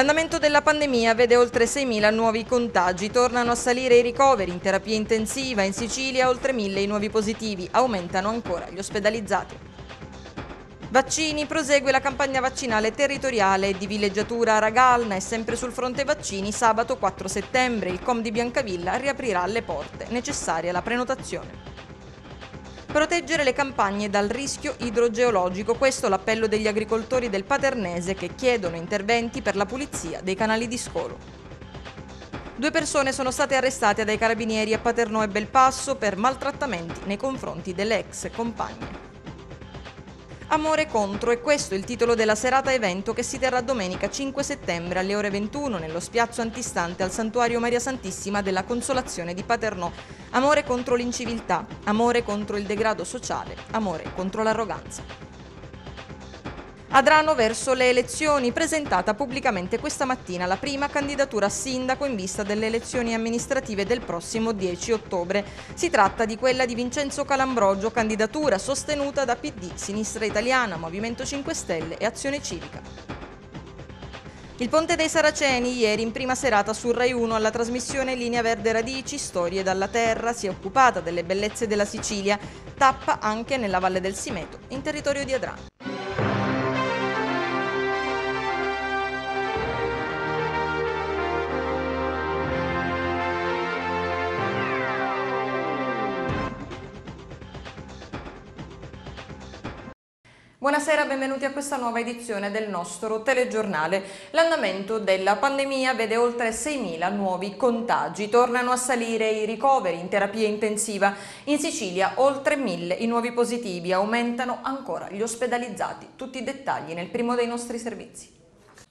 L'andamento della pandemia vede oltre 6.000 nuovi contagi, tornano a salire i ricoveri in terapia intensiva, in Sicilia oltre 1.000 i nuovi positivi, aumentano ancora gli ospedalizzati. Vaccini, prosegue la campagna vaccinale territoriale di villeggiatura a Ragalna e sempre sul fronte vaccini sabato 4 settembre il Com di Biancavilla riaprirà le porte, necessaria la prenotazione proteggere le campagne dal rischio idrogeologico. Questo l'appello degli agricoltori del Paternese che chiedono interventi per la pulizia dei canali di scolo. Due persone sono state arrestate dai carabinieri a Paternò e Belpasso per maltrattamenti nei confronti delle ex compagne. Amore contro e questo è il titolo della serata evento che si terrà domenica 5 settembre alle ore 21 nello spiazzo antistante al santuario Maria Santissima della Consolazione di Paternò. Amore contro l'inciviltà, amore contro il degrado sociale, amore contro l'arroganza andranno verso le elezioni, presentata pubblicamente questa mattina la prima candidatura a sindaco in vista delle elezioni amministrative del prossimo 10 ottobre. Si tratta di quella di Vincenzo Calambrogio, candidatura sostenuta da PD, Sinistra Italiana, Movimento 5 Stelle e Azione Civica. Il Ponte dei Saraceni ieri in prima serata su Rai 1 alla trasmissione Linea Verde Radici, Storie dalla Terra, si è occupata delle bellezze della Sicilia, tappa anche nella Valle del Simeto, in territorio di Adrano. Buonasera, benvenuti a questa nuova edizione del nostro telegiornale. L'andamento della pandemia vede oltre 6.000 nuovi contagi. Tornano a salire i ricoveri in terapia intensiva. In Sicilia oltre 1.000 i nuovi positivi. Aumentano ancora gli ospedalizzati. Tutti i dettagli nel primo dei nostri servizi.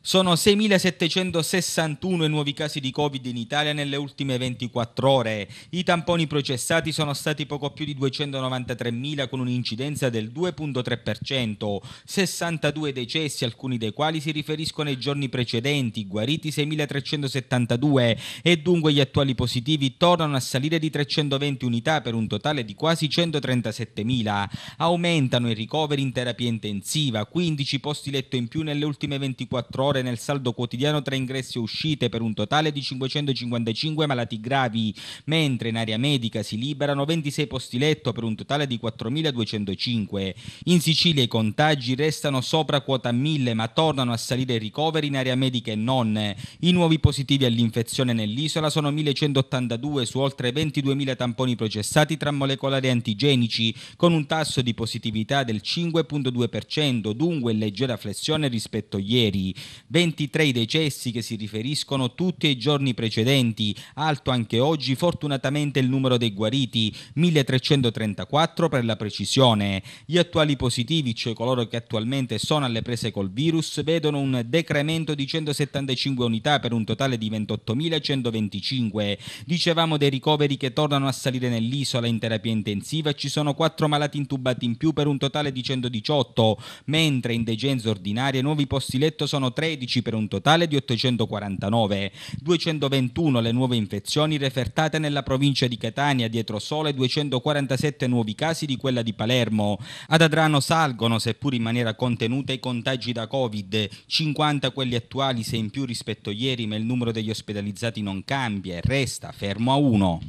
Sono 6.761 i nuovi casi di Covid in Italia nelle ultime 24 ore. I tamponi processati sono stati poco più di 293.000 con un'incidenza del 2.3%, 62 decessi, alcuni dei quali si riferiscono ai giorni precedenti, guariti 6.372 e dunque gli attuali positivi tornano a salire di 320 unità per un totale di quasi 137.000. Aumentano i ricoveri in terapia intensiva, 15 posti letto in più nelle ultime 24 ore errore nel saldo quotidiano tra ingressi e uscite per un totale di 555 malati gravi, mentre in area medica si liberano 26 posti letto per un totale di 4.205. In Sicilia i contagi restano sopra quota 1.000 ma tornano a salire i ricoveri in area medica e non. I nuovi positivi all'infezione nell'isola sono 1.182 su oltre 22.000 tamponi processati tra molecolari antigenici, con un tasso di positività del 5,2%, dunque leggera flessione rispetto a ieri. 23 i decessi che si riferiscono tutti ai giorni precedenti, alto anche oggi fortunatamente il numero dei guariti, 1334 per la precisione. Gli attuali positivi, cioè coloro che attualmente sono alle prese col virus, vedono un decremento di 175 unità per un totale di 28.125. Dicevamo dei ricoveri che tornano a salire nell'isola in terapia intensiva, ci sono 4 malati intubati in più per un totale di 118, mentre in degenza ordinaria nuovi posti letto sono 13 16 per un totale di 849, 221 le nuove infezioni refertate nella provincia di Catania dietro sole 247 nuovi casi di quella di Palermo. Ad Adrano salgono, seppur in maniera contenuta, i contagi da Covid, 50 quelli attuali, 6 in più rispetto a ieri, ma il numero degli ospedalizzati non cambia e resta fermo a 1.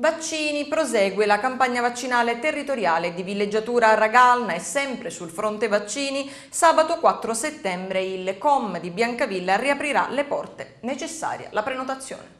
Vaccini prosegue la campagna vaccinale territoriale di villeggiatura a Ragalna e sempre sul fronte vaccini sabato 4 settembre il COM di Biancavilla riaprirà le porte. Necessaria la prenotazione.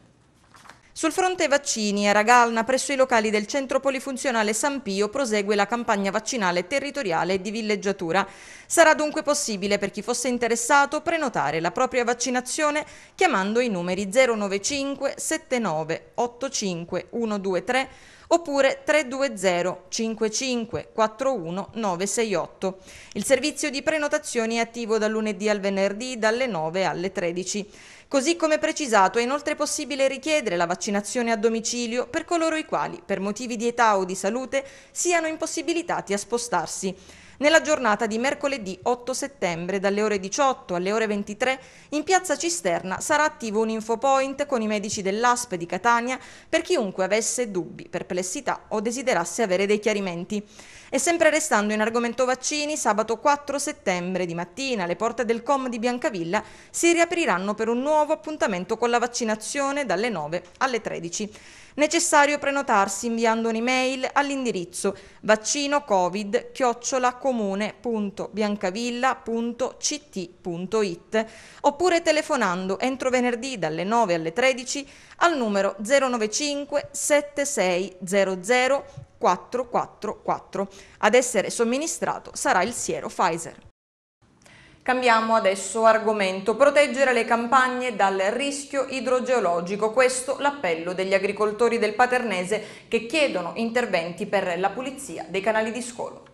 Sul fronte vaccini, a Ragalna, presso i locali del centro polifunzionale San Pio, prosegue la campagna vaccinale territoriale di villeggiatura. Sarà dunque possibile per chi fosse interessato prenotare la propria vaccinazione chiamando i numeri 095 79 85 123 oppure 320 55 41 968. Il servizio di prenotazioni è attivo dal lunedì al venerdì dalle 9 alle 13. Così come precisato è inoltre possibile richiedere la vaccinazione a domicilio per coloro i quali, per motivi di età o di salute, siano impossibilitati a spostarsi nella giornata di mercoledì 8 settembre dalle ore 18 alle ore 23 in piazza Cisterna sarà attivo un infopoint con i medici dell'ASP di Catania per chiunque avesse dubbi, perplessità o desiderasse avere dei chiarimenti. E sempre restando in argomento vaccini, sabato 4 settembre di mattina le porte del COM di Biancavilla si riapriranno per un nuovo appuntamento con la vaccinazione dalle 9 alle 13. Necessario prenotarsi inviando un'email all'indirizzo vaccinocovid-comune.biancavilla.ct.it oppure telefonando entro venerdì dalle 9 alle 13 al numero 095 7600 444 ad essere somministrato sarà il siero Pfizer. Cambiamo adesso argomento, proteggere le campagne dal rischio idrogeologico, questo l'appello degli agricoltori del Paternese che chiedono interventi per la pulizia dei canali di scolo.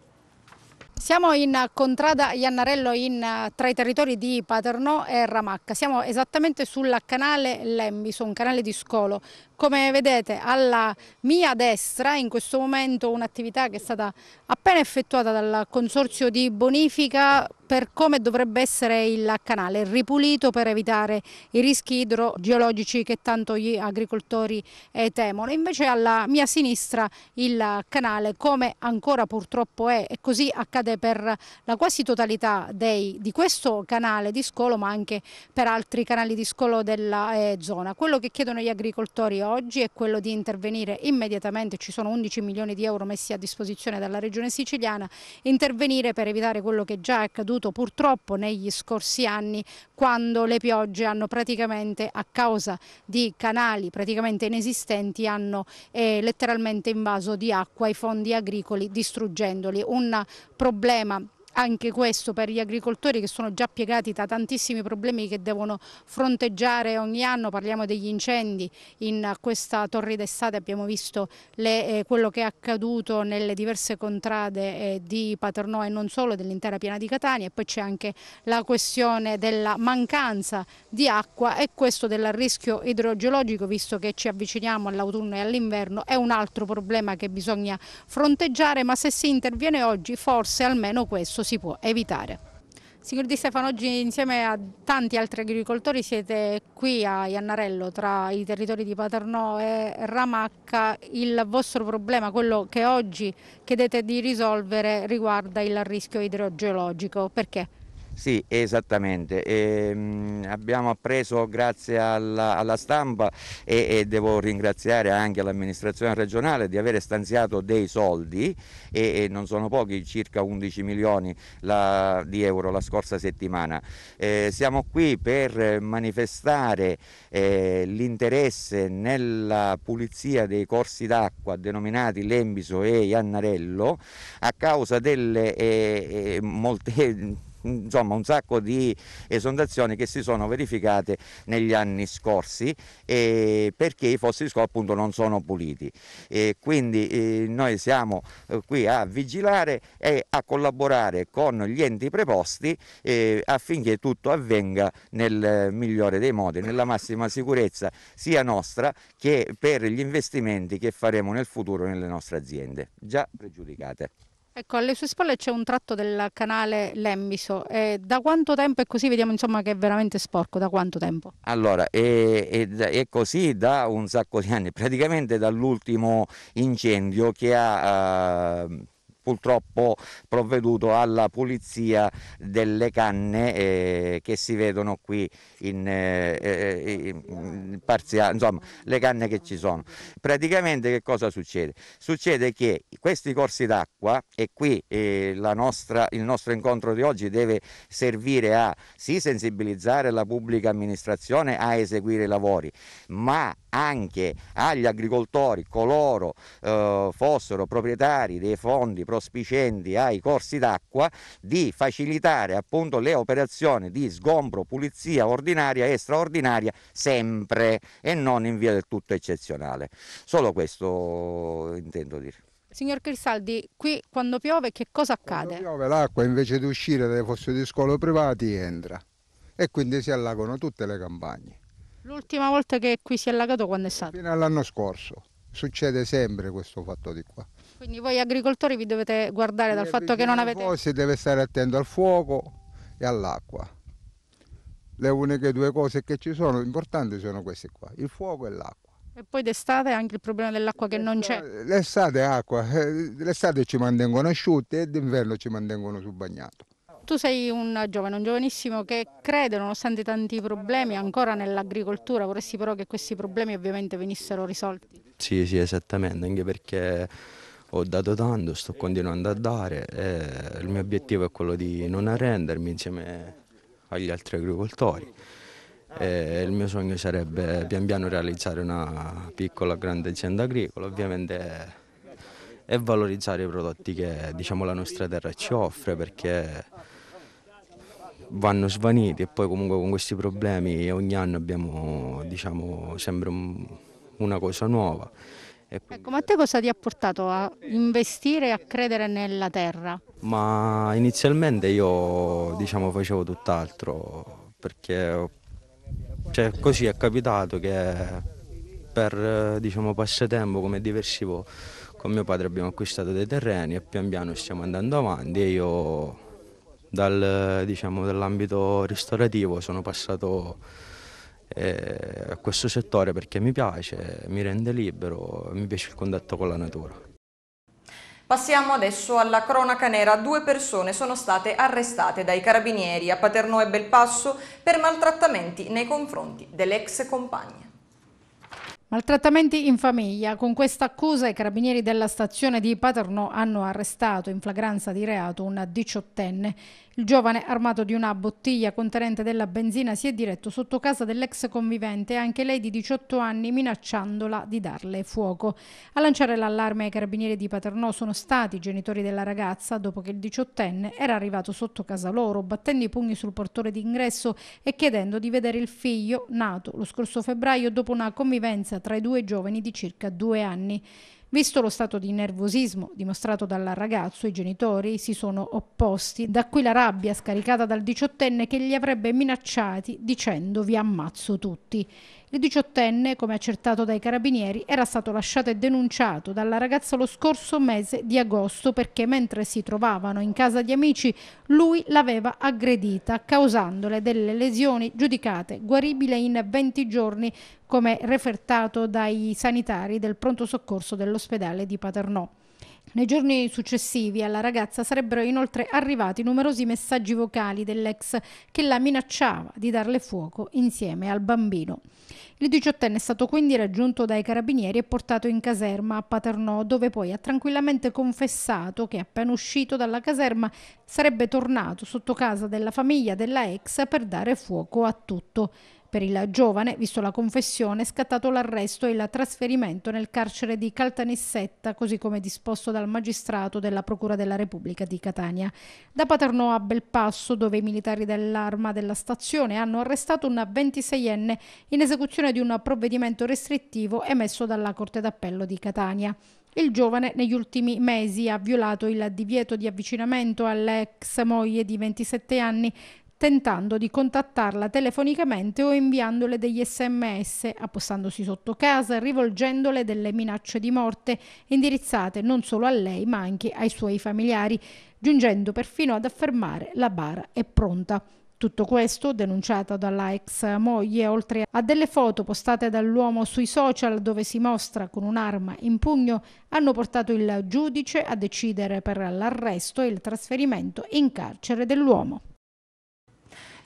Siamo in Contrada Iannarello in, eh, tra i territori di Paternò e Ramacca, siamo esattamente sul canale Lembi, un canale di scolo come vedete alla mia destra in questo momento un'attività che è stata appena effettuata dal Consorzio di Bonifica per come dovrebbe essere il canale ripulito per evitare i rischi idrogeologici che tanto gli agricoltori eh, temono. Invece alla mia sinistra il canale come ancora purtroppo è e così accade per la quasi totalità dei, di questo canale di scolo ma anche per altri canali di scolo della eh, zona. Quello che chiedono gli agricoltori oggi è quello di intervenire immediatamente, ci sono 11 milioni di euro messi a disposizione dalla regione siciliana, intervenire per evitare quello che già è accaduto purtroppo negli scorsi anni quando le piogge hanno praticamente a causa di canali praticamente inesistenti hanno eh, letteralmente invaso di acqua i fondi agricoli distruggendoli. Un problema anche questo per gli agricoltori che sono già piegati da tantissimi problemi che devono fronteggiare ogni anno, parliamo degli incendi, in questa torrida d'estate, abbiamo visto le, eh, quello che è accaduto nelle diverse contrade eh, di Paternò e non solo dell'intera piana di Catania e poi c'è anche la questione della mancanza di acqua e questo del rischio idrogeologico visto che ci avviciniamo all'autunno e all'inverno è un altro problema che bisogna fronteggiare ma se si interviene oggi forse almeno questo si può evitare. Signor Di Stefano, oggi insieme a tanti altri agricoltori siete qui a Iannarello tra i territori di Paternò e Ramacca. Il vostro problema, quello che oggi chiedete di risolvere, riguarda il rischio idrogeologico. Perché? Sì, esattamente. E, ehm, mh, abbiamo appreso grazie alla, alla stampa e, e, devo ringraziare anche l'amministrazione regionale di aver stanziato dei soldi e, e non sono pochi, circa 11 milioni la, di euro la scorsa settimana. Eh, siamo qui per manifestare eh, l'interesse nella pulizia dei corsi d'acqua denominati Lembiso e Iannarello a causa delle eh, eh molte insomma un sacco di esondazioni che si sono verificate negli anni scorsi eh, perché i fossi di scopo appunto non sono puliti. Eh, quindi eh, noi siamo eh, qui a vigilare e a collaborare con gli enti preposti eh, affinché tutto avvenga nel migliore dei modi, nella massima sicurezza sia nostra che per gli investimenti che faremo nel futuro nelle nostre aziende, già pregiudicate. Ecco, alle sue spalle c'è un tratto del canale Lemmiso. Eh, da quanto tempo è così? Vediamo insomma che è veramente sporco. Da quanto tempo? Allora, è, è, è così da un sacco di anni, praticamente dall'ultimo incendio che ha... Uh purtroppo provveduto alla pulizia delle canne eh, che si vedono qui in, eh, eh, eh in parziale, insomma le canne che ci sono. Praticamente che cosa succede? Succede che questi corsi d'acqua e qui eh, nostra, il nostro incontro di oggi deve servire a sì sensibilizzare la pubblica amministrazione a eseguire i lavori, ma anche agli agricoltori, coloro eh, fossero proprietari dei fondi, proprietari prospicenti ai corsi d'acqua di facilitare appunto le operazioni di sgombro, pulizia ordinaria e straordinaria sempre e non in via del tutto eccezionale. Solo questo intendo dire. Signor Crisaldi, qui quando piove che cosa accade? Quando piove l'acqua invece di uscire dai fosse di scolo privati entra e quindi si allagano tutte le campagne. L'ultima volta che qui si è allagato quando è stato? Fino all'anno scorso, succede sempre questo fatto di qua. Quindi voi agricoltori vi dovete guardare dal fatto che non avete... Poi si deve stare attento al fuoco e all'acqua. Le uniche due cose che ci sono importanti sono queste qua, il fuoco e l'acqua. E poi d'estate anche il problema dell'acqua che non c'è. L'estate è acqua, eh, l'estate ci mantengono asciutti e d'inverno ci mantengono sul bagnato. Tu sei un giovane, un giovanissimo che crede, nonostante tanti problemi, ancora nell'agricoltura, vorresti però che questi problemi ovviamente venissero risolti. Sì, sì, esattamente, anche perché ho dato tanto, sto continuando a dare e eh, il mio obiettivo è quello di non arrendermi insieme agli altri agricoltori. E eh, il mio sogno sarebbe pian piano realizzare una piccola grande azienda agricola, ovviamente e valorizzare i prodotti che diciamo, la nostra terra ci offre perché vanno svaniti e poi comunque con questi problemi ogni anno abbiamo diciamo, sempre un, una cosa nuova. Ecco, ma a te cosa ti ha portato a investire e a credere nella terra? Ma inizialmente io diciamo, facevo tutt'altro perché cioè, così è capitato che per diciamo, passatempo come diversivo con mio padre abbiamo acquistato dei terreni e pian piano stiamo andando avanti e io dal, diciamo, dall'ambito ristorativo sono passato eh, a questo settore perché mi piace, mi rende libero, mi piace il contatto con la natura. Passiamo adesso alla cronaca nera. Due persone sono state arrestate dai carabinieri a Paternò e Belpasso per maltrattamenti nei confronti delle ex compagne. Maltrattamenti in famiglia. Con questa accusa i carabinieri della stazione di Paternò hanno arrestato in flagranza di reato una diciottenne il giovane, armato di una bottiglia contenente della benzina, si è diretto sotto casa dell'ex convivente, anche lei di 18 anni, minacciandola di darle fuoco. A lanciare l'allarme ai carabinieri di Paternò sono stati i genitori della ragazza, dopo che il diciottenne era arrivato sotto casa loro, battendo i pugni sul portone d'ingresso e chiedendo di vedere il figlio, nato lo scorso febbraio dopo una convivenza tra i due giovani di circa due anni. Visto lo stato di nervosismo dimostrato dal ragazzo, i genitori si sono opposti, da qui la rabbia scaricata dal diciottenne che li avrebbe minacciati dicendo vi ammazzo tutti. Il diciottenne, come accertato dai carabinieri, era stato lasciato e denunciato dalla ragazza lo scorso mese di agosto perché mentre si trovavano in casa di amici lui l'aveva aggredita causandole delle lesioni giudicate guaribile in 20 giorni come refertato dai sanitari del pronto soccorso dell'ospedale di Paternò. Nei giorni successivi alla ragazza sarebbero inoltre arrivati numerosi messaggi vocali dell'ex che la minacciava di darle fuoco insieme al bambino. Il diciottenne è stato quindi raggiunto dai carabinieri e portato in caserma a Paternò, dove poi ha tranquillamente confessato che appena uscito dalla caserma sarebbe tornato sotto casa della famiglia della ex per dare fuoco a tutto. Per il giovane, visto la confessione, è scattato l'arresto e il trasferimento nel carcere di Caltanissetta, così come disposto dal magistrato della Procura della Repubblica di Catania. Da Paternò a Belpasso, dove i militari dell'arma della stazione hanno arrestato un 26enne in esecuzione di un provvedimento restrittivo emesso dalla Corte d'Appello di Catania. Il giovane negli ultimi mesi ha violato il divieto di avvicinamento all'ex moglie di 27 anni tentando di contattarla telefonicamente o inviandole degli sms, appostandosi sotto casa, rivolgendole delle minacce di morte indirizzate non solo a lei ma anche ai suoi familiari, giungendo perfino ad affermare la bara è pronta. Tutto questo, denunciato dalla ex moglie, oltre a delle foto postate dall'uomo sui social dove si mostra con un'arma in pugno, hanno portato il giudice a decidere per l'arresto e il trasferimento in carcere dell'uomo.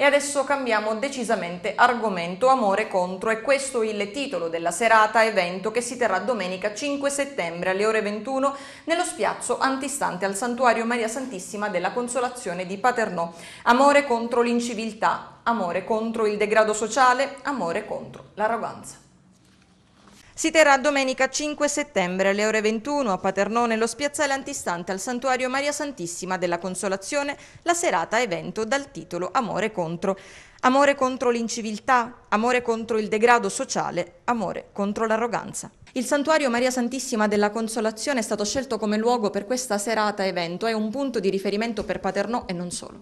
E adesso cambiamo decisamente argomento amore contro e questo il titolo della serata evento che si terrà domenica 5 settembre alle ore 21 nello spiazzo antistante al santuario Maria Santissima della Consolazione di Paternò. Amore contro l'inciviltà, amore contro il degrado sociale, amore contro l'arroganza. Si terrà domenica 5 settembre alle ore 21 a Paternò nello spiazzale antistante al santuario Maria Santissima della Consolazione la serata evento dal titolo Amore contro. Amore contro l'inciviltà, amore contro il degrado sociale, amore contro l'arroganza. Il santuario Maria Santissima della Consolazione è stato scelto come luogo per questa serata evento, è un punto di riferimento per Paternò e non solo.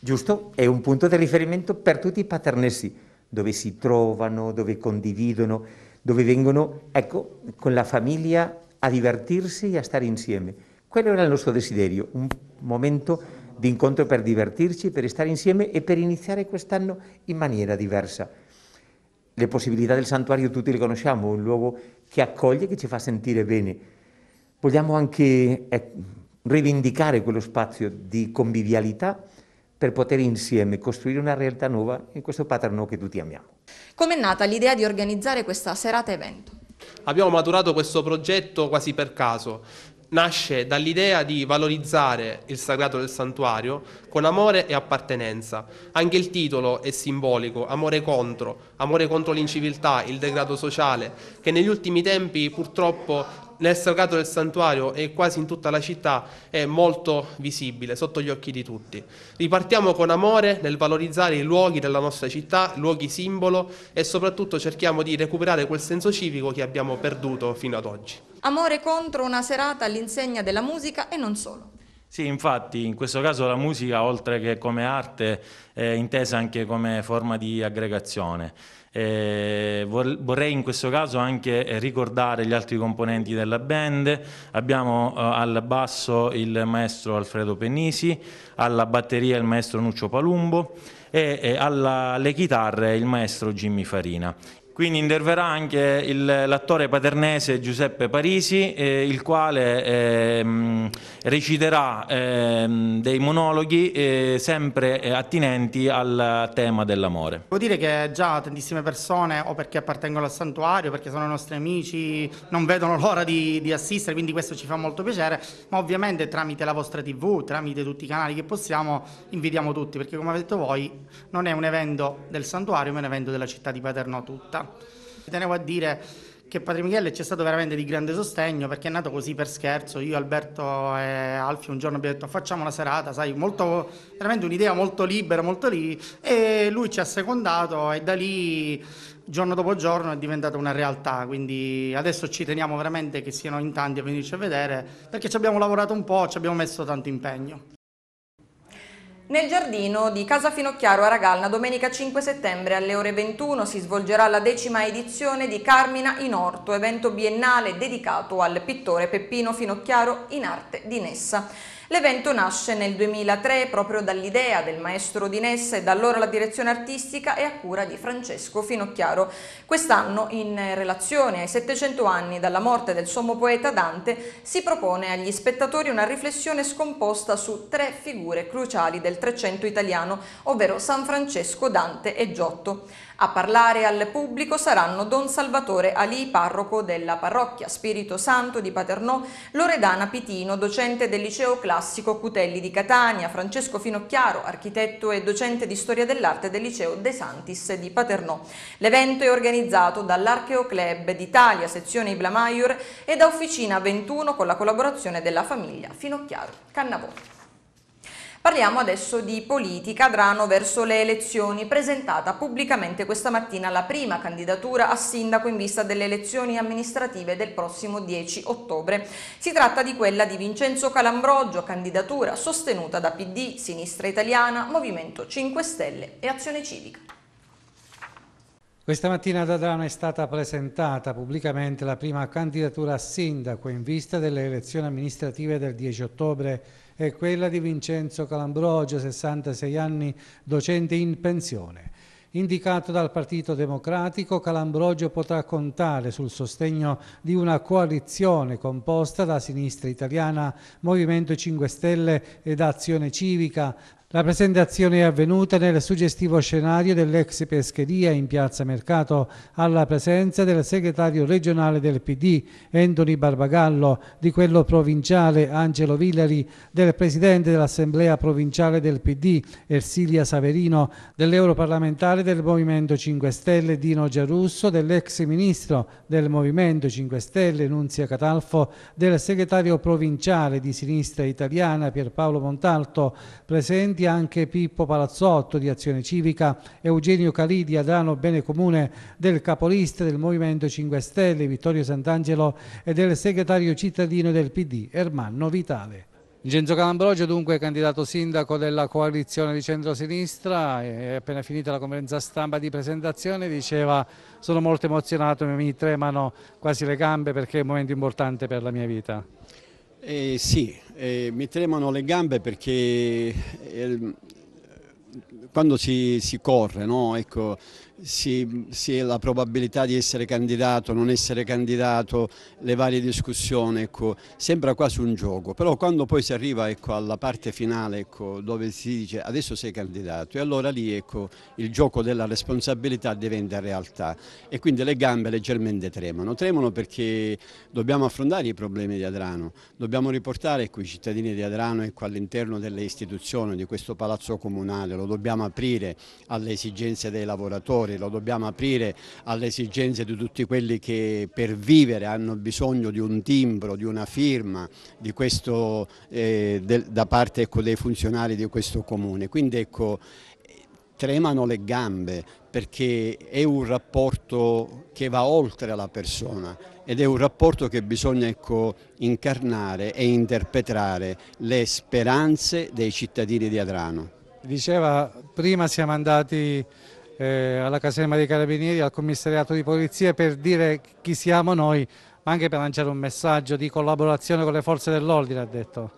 Giusto, è un punto di riferimento per tutti i paternesi, dove si trovano, dove condividono dove vengono ecco, con la famiglia a divertirsi e a stare insieme. Quello era il nostro desiderio, un momento di incontro per divertirci, per stare insieme e per iniziare quest'anno in maniera diversa. Le possibilità del santuario tutti le conosciamo, un luogo che accoglie, che ci fa sentire bene. Vogliamo anche eh, rivendicare quello spazio di convivialità per poter insieme costruire una realtà nuova in questo paterno che tutti amiamo. Come è nata l'idea di organizzare questa serata evento? Abbiamo maturato questo progetto quasi per caso. Nasce dall'idea di valorizzare il sagrato del santuario con amore e appartenenza. Anche il titolo è simbolico, amore contro, amore contro l'inciviltà, il degrado sociale, che negli ultimi tempi purtroppo nel sagrato del Santuario e quasi in tutta la città è molto visibile, sotto gli occhi di tutti. Ripartiamo con amore nel valorizzare i luoghi della nostra città, luoghi simbolo e soprattutto cerchiamo di recuperare quel senso civico che abbiamo perduto fino ad oggi. Amore contro una serata all'insegna della musica e non solo. Sì, infatti in questo caso la musica, oltre che come arte, è intesa anche come forma di aggregazione. Eh, vorrei in questo caso anche ricordare gli altri componenti della band. Abbiamo eh, al basso il maestro Alfredo Pennisi, alla batteria il maestro Nuccio Palumbo e, e eh, alla, alle chitarre il maestro Jimmy Farina. Quindi interverrà anche l'attore paternese Giuseppe Parisi, eh, il quale eh, reciterà eh, dei monologhi eh, sempre eh, attinenti al tema dell'amore. Devo dire che già tantissime persone, o perché appartengono al santuario, perché sono nostri amici, non vedono l'ora di, di assistere, quindi questo ci fa molto piacere, ma ovviamente tramite la vostra tv, tramite tutti i canali che possiamo, invitiamo tutti, perché come avete detto voi, non è un evento del santuario, ma è un evento della città di Paternò tutta tenevo a dire che Padre Michele ci è stato veramente di grande sostegno perché è nato così per scherzo. Io, Alberto e Alfio un giorno abbiamo detto facciamo una serata, sai, molto, veramente un'idea molto libera, molto lì. E lui ci ha secondato e da lì giorno dopo giorno è diventata una realtà. Quindi adesso ci teniamo veramente che siano in tanti a venirci a vedere perché ci abbiamo lavorato un po', ci abbiamo messo tanto impegno. Nel giardino di Casa Finocchiaro a Ragalna domenica 5 settembre alle ore 21 si svolgerà la decima edizione di Carmina in Orto, evento biennale dedicato al pittore Peppino Finocchiaro in arte di Nessa. L'evento nasce nel 2003 proprio dall'idea del maestro di Nessa e da allora la direzione artistica è a cura di Francesco Finocchiaro. Quest'anno, in relazione ai 700 anni dalla morte del sommo poeta Dante, si propone agli spettatori una riflessione scomposta su tre figure cruciali del Trecento italiano, ovvero San Francesco, Dante e Giotto. A parlare al pubblico saranno Don Salvatore Ali, parroco della parrocchia Spirito Santo di Paternò, Loredana Pitino, docente del liceo classico Cutelli di Catania, Francesco Finocchiaro, architetto e docente di storia dell'arte del liceo De Santis di Paternò. L'evento è organizzato dall'Archeo Club d'Italia, sezione Iblamaior e da Officina 21 con la collaborazione della famiglia Finocchiaro Cannavò. Parliamo adesso di politica, Drano verso le elezioni, presentata pubblicamente questa mattina la prima candidatura a sindaco in vista delle elezioni amministrative del prossimo 10 ottobre. Si tratta di quella di Vincenzo Calambrogio, candidatura sostenuta da PD, Sinistra Italiana, Movimento 5 Stelle e Azione Civica. Questa mattina ad Adrano è stata presentata pubblicamente la prima candidatura a sindaco in vista delle elezioni amministrative del 10 ottobre e quella di Vincenzo Calambrogio, 66 anni, docente in pensione. Indicato dal Partito Democratico, Calambrogio potrà contare sul sostegno di una coalizione composta da Sinistra Italiana, Movimento 5 Stelle ed Azione Civica, la presentazione è avvenuta nel suggestivo scenario dell'ex pescheria in piazza Mercato alla presenza del segretario regionale del PD Anthony Barbagallo, di quello provinciale Angelo Villari, del presidente dell'assemblea provinciale del PD Ersilia Saverino, dell'europarlamentare del Movimento 5 Stelle Dino Giarusso, dell'ex ministro del Movimento 5 Stelle Nunzia Catalfo, del segretario provinciale di sinistra italiana Pierpaolo Montalto, presenti presenti anche Pippo Palazzotto di Azione Civica, Eugenio Calidi, Adrano Benecomune del capolista del Movimento 5 Stelle, Vittorio Sant'Angelo e del segretario cittadino del PD, Ermanno Vitale. Genzo Calambrogio dunque candidato sindaco della coalizione di centrosinistra e appena finita la conferenza stampa di presentazione diceva sono molto emozionato, mi tremano quasi le gambe perché è un momento importante per la mia vita. Eh, sì, eh, mi tremano le gambe perché eh, quando si, si corre, no? ecco, si, si la probabilità di essere candidato, non essere candidato, le varie discussioni, ecco, sembra quasi un gioco, però quando poi si arriva ecco, alla parte finale ecco, dove si dice adesso sei candidato e allora lì ecco, il gioco della responsabilità diventa realtà e quindi le gambe leggermente tremano, tremano perché dobbiamo affrontare i problemi di Adrano, dobbiamo riportare ecco, i cittadini di Adrano ecco, all'interno delle istituzioni di questo palazzo comunale, lo dobbiamo aprire alle esigenze dei lavoratori, fuori, lo dobbiamo aprire alle esigenze di tutti quelli che per vivere hanno bisogno di un timbro, di una firma di questo, eh, del, da parte ecco, dei funzionari di questo comune. Quindi ecco, tremano le gambe perché è un rapporto che va oltre la persona ed è un rapporto che bisogna ecco, incarnare e interpretare le speranze dei cittadini di Adrano. Diceva prima siamo andati eh, alla caserma dei carabinieri, al commissariato di polizia per dire chi siamo noi, ma anche per lanciare un messaggio di collaborazione con le forze dell'ordine, ha detto.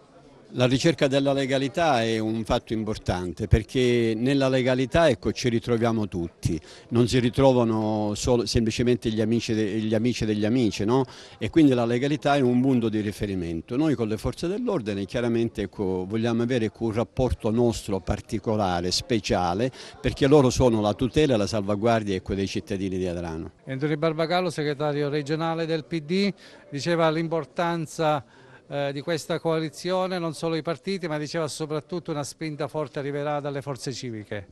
La ricerca della legalità è un fatto importante perché nella legalità ecco, ci ritroviamo tutti, non si ritrovano solo, semplicemente gli amici, gli amici degli amici no? e quindi la legalità è un punto di riferimento. Noi con le forze dell'ordine chiaramente ecco, vogliamo avere ecco, un rapporto nostro particolare, speciale, perché loro sono la tutela e la salvaguardia ecco, dei cittadini di Adrano. Antonio Barbagallo, segretario regionale del PD, diceva l'importanza eh, di questa coalizione, non solo i partiti, ma diceva soprattutto una spinta forte arriverà dalle forze civiche.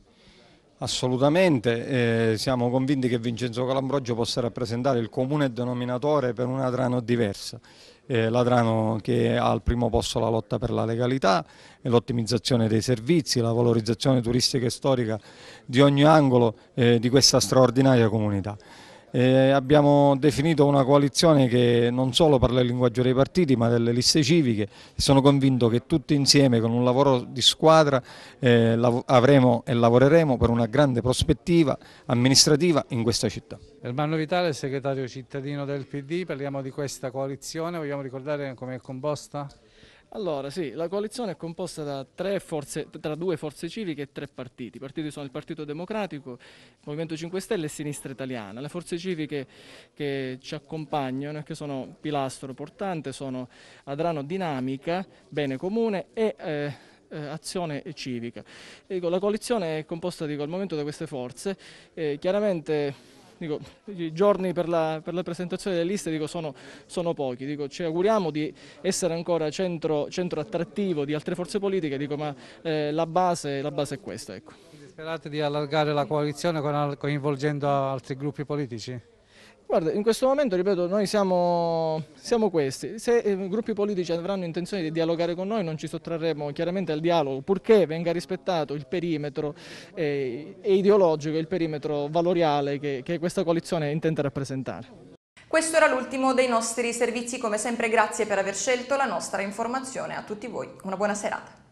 Assolutamente, eh, siamo convinti che Vincenzo Calambrogio possa rappresentare il comune denominatore per una Trano diversa. Eh, la che ha al primo posto la lotta per la legalità, eh, l'ottimizzazione dei servizi, la valorizzazione turistica e storica di ogni angolo eh, di questa straordinaria comunità. Eh, abbiamo definito una coalizione che non solo parla il linguaggio dei partiti ma delle liste civiche e sono convinto che tutti insieme con un lavoro di squadra eh, lav avremo e lavoreremo per una grande prospettiva amministrativa in questa città. Ermanno Vitale, segretario cittadino del PD, parliamo di questa coalizione, vogliamo ricordare come è composta? Allora, sì, la coalizione è composta da, forze, tra due forze civiche e tre partiti. I partiti sono il Partito Democratico, il Movimento 5 Stelle e Sinistra Italiana. Le forze civiche che ci accompagnano e che sono pilastro portante sono Adrano Dinamica, Bene Comune e... Eh, eh azione civica. Dico, ecco, la coalizione è composta, dico, al momento da queste forze, eh, chiaramente dico, i giorni per la, per la, presentazione delle liste dico, sono, sono, pochi, dico, ci auguriamo di essere ancora centro, centro attrattivo di altre forze politiche, dico, ma eh, la, base, la, base, è questa. Ecco. Sperate di allargare la coalizione coinvolgendo altri gruppi politici? Guarda, in questo momento, ripeto, noi siamo, siamo questi. Se i eh, gruppi politici avranno intenzione di dialogare con noi non ci sottrarremo chiaramente al dialogo, purché venga rispettato il perimetro eh, ideologico, il perimetro valoriale che, che questa coalizione intende rappresentare. Questo era l'ultimo dei nostri servizi, come sempre grazie per aver scelto la nostra informazione a tutti voi. Una buona serata.